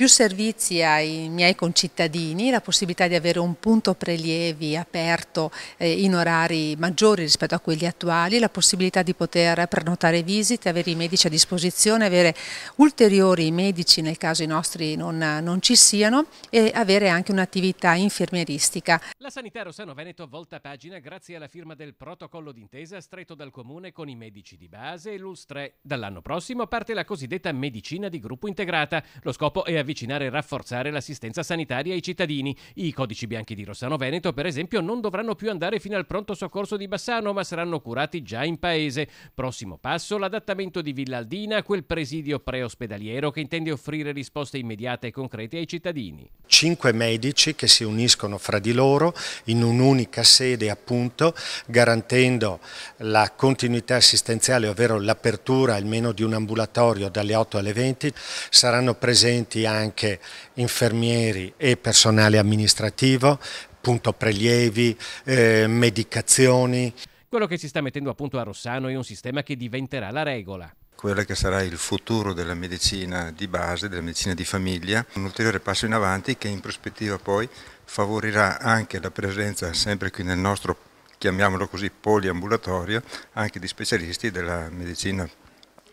più servizi ai miei concittadini, la possibilità di avere un punto prelievi aperto eh, in orari maggiori rispetto a quelli attuali, la possibilità di poter prenotare visite, avere i medici a disposizione, avere ulteriori medici nel caso i nostri non, non ci siano e avere anche un'attività infermieristica. La Sanità Rossano Veneto volta pagina grazie alla firma del protocollo d'intesa stretto dal Comune con i medici di base e l'Ulstre. Dall'anno prossimo parte la cosiddetta medicina di gruppo integrata. Lo scopo è avviare avvicinare e rafforzare l'assistenza sanitaria ai cittadini. I codici bianchi di Rossano Veneto, per esempio, non dovranno più andare fino al pronto soccorso di Bassano, ma saranno curati già in paese. Prossimo passo, l'adattamento di Villaldina, quel presidio preospedaliero che intende offrire risposte immediate e concrete ai cittadini. Cinque medici che si uniscono fra di loro in un'unica sede appunto, garantendo la continuità assistenziale, ovvero l'apertura almeno di un ambulatorio dalle 8 alle 20, saranno presenti anche anche infermieri e personale amministrativo, punto prelievi, eh, medicazioni. Quello che si sta mettendo a punto a Rossano è un sistema che diventerà la regola quello che sarà il futuro della medicina di base, della medicina di famiglia, un ulteriore passo in avanti che in prospettiva poi favorirà anche la presenza sempre qui nel nostro, chiamiamolo così, poliambulatorio, anche di specialisti della medicina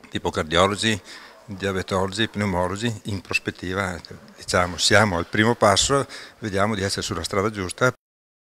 tipo cardiologi, diabetologi, e pneumologi, in prospettiva diciamo, siamo al primo passo, vediamo di essere sulla strada giusta